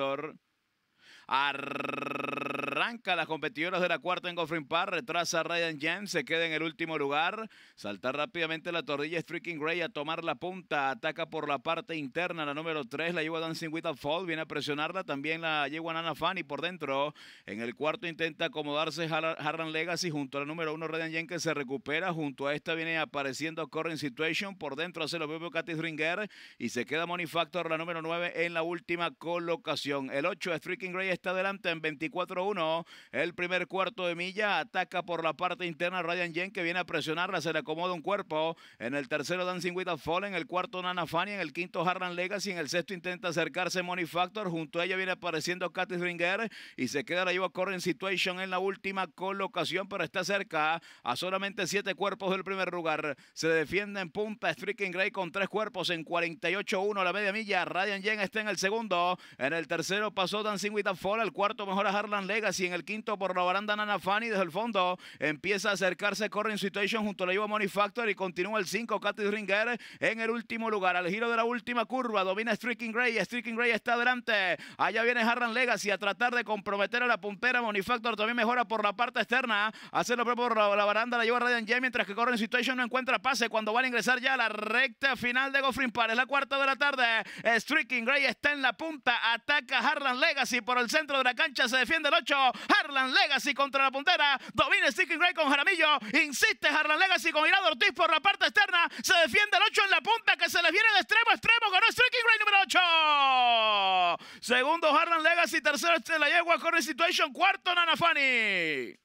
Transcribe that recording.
Héctor. Arranca las competidoras de la cuarta en Goffrin Park, retrasa a Ryan Jen se queda en el último lugar. salta rápidamente la torrilla Streaking Gray a tomar la punta, ataca por la parte interna la número 3, la yegua Dancing With a Fall, viene a presionarla, también la yegua Nana Fanny por dentro. En el cuarto intenta acomodarse Harlan Legacy junto a la número 1 Ryan Jen que se recupera, junto a esta viene apareciendo Current Situation, por dentro hace lo propio Katy Ringer y se queda Money Factor la número 9 en la última colocación. El 8 Streaking Gray está adelante en 24-1 el primer cuarto de milla. Ataca por la parte interna Ryan Jen que viene a presionarla. Se le acomoda un cuerpo. En el tercero Dancing with a Fall. En el cuarto Nana Fanny. En el quinto Harlan Legacy. En el sexto intenta acercarse Money Factor. Junto a ella viene apareciendo Katy Ringer. Y se queda la Iowa in Situation en la última colocación. Pero está cerca a solamente siete cuerpos del primer lugar. Se defiende en pumpa Freaking Gray con tres cuerpos en 48-1 la media milla. Ryan Jen está en el segundo. En el tercero pasó Dancing with a Fall. el cuarto mejora Harlan Legacy y en el quinto por la baranda Nana Fanny desde el fondo. Empieza a acercarse Corrin Situation junto a la Yuba Money y continúa el 5 Katy Ringer en el último lugar. Al giro de la última curva domina Streaking Gray. Streaking Gray está adelante. Allá viene Harlan Legacy a tratar de comprometer a la puntera. Money también mejora por la parte externa. Hace lo propio por la, baranda la lleva Radiant J mientras que Corrin Situation no encuentra pase cuando van a ingresar ya a la recta final de Goffrin Park Es la cuarta de la tarde. Streaking Gray está en la punta. Ataca Harlan Legacy por el centro de la cancha. Se defiende el 8. Harland Harlan Legacy contra la puntera. Domina Sticking Ray con Jaramillo. Insiste Harlan Legacy con Irado Ortiz por la parte externa. Se defiende el 8 en la punta que se les viene de extremo a extremo. con Striking Ray número 8. Segundo Harlan Legacy. Tercero la yegua Corre Situation. Cuarto Nana Fanny.